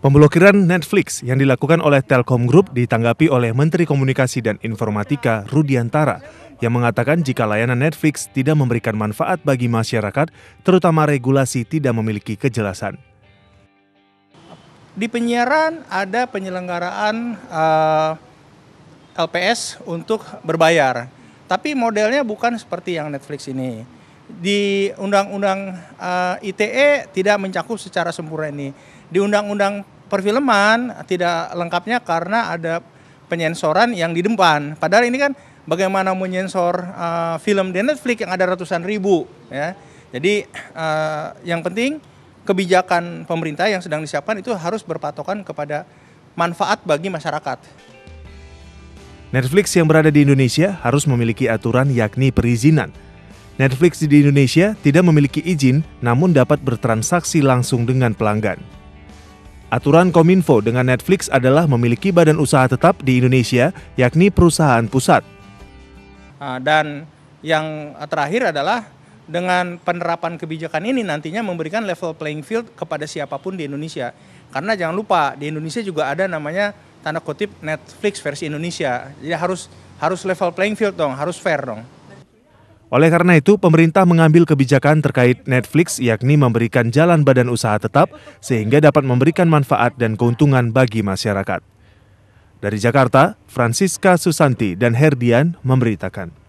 Pemblokiran Netflix yang dilakukan oleh Telkom Group ditanggapi oleh Menteri Komunikasi dan Informatika Rudiantara yang mengatakan jika layanan Netflix tidak memberikan manfaat bagi masyarakat, terutama regulasi tidak memiliki kejelasan. Di penyiaran ada penyelenggaraan uh, eh, LPS untuk berbayar, tapi modelnya bukan seperti yang Netflix ini di undang-undang uh, eh, ITE tidak mencakup secara sempurna ini. Di undang-undang perfilman tidak lengkapnya karena ada penyensoran yang di depan. Padahal ini kan bagaimana menyensor uh, film di Netflix yang ada ratusan ribu ya. Jadi uh, yang penting kebijakan pemerintah yang sedang disiapkan itu harus berpatokan kepada manfaat bagi masyarakat. Netflix yang berada di Indonesia harus memiliki aturan yakni perizinan Netflix di Indonesia tidak memiliki izin namun dapat bertransaksi langsung dengan pelanggan. Aturan Kominfo dengan Netflix adalah memiliki badan usaha tetap di Indonesia, yakni perusahaan pusat. Ah, dan yang terakhir adalah dengan penerapan kebijakan ini nantinya memberikan level playing field kepada siapapun di Indonesia. Karena jangan lupa di Indonesia juga ada namanya tanda kutip Netflix versi Indonesia. Jadi harus harus level playing field dong, harus fair dong. Oleh karena itu, pemerintah mengambil kebijakan terkait Netflix yakni memberikan jalan badan usaha tetap sehingga dapat memberikan manfaat dan keuntungan bagi masyarakat. Dari Jakarta, Francisca Susanti dan Herdian memberitakan.